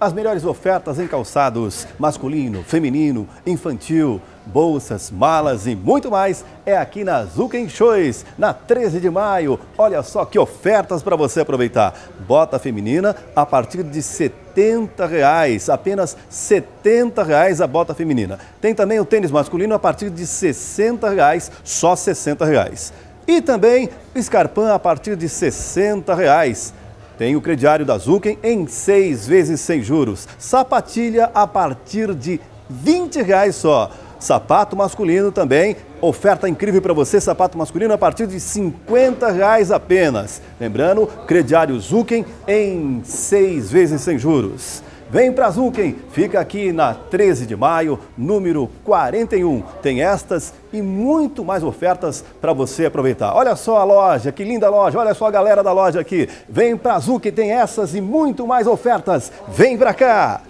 As melhores ofertas em calçados masculino, feminino, infantil, bolsas, malas e muito mais é aqui na Zuken Shows, na 13 de maio. Olha só que ofertas para você aproveitar. Bota feminina a partir de 70 reais, apenas 70 reais a bota feminina. Tem também o tênis masculino a partir de 60 reais, só 60 reais. E também escarpão a partir de 60 reais. Tem o crediário da Zuken em seis vezes sem juros. Sapatilha a partir de 20 reais só. Sapato masculino também, oferta incrível para você, sapato masculino a partir de 50 reais apenas. Lembrando, crediário Zuken em seis vezes sem juros. Vem pra Zulken, fica aqui na 13 de maio, número 41. Tem estas e muito mais ofertas para você aproveitar. Olha só a loja, que linda loja, olha só a galera da loja aqui. Vem pra Zulken, tem essas e muito mais ofertas. Vem pra cá!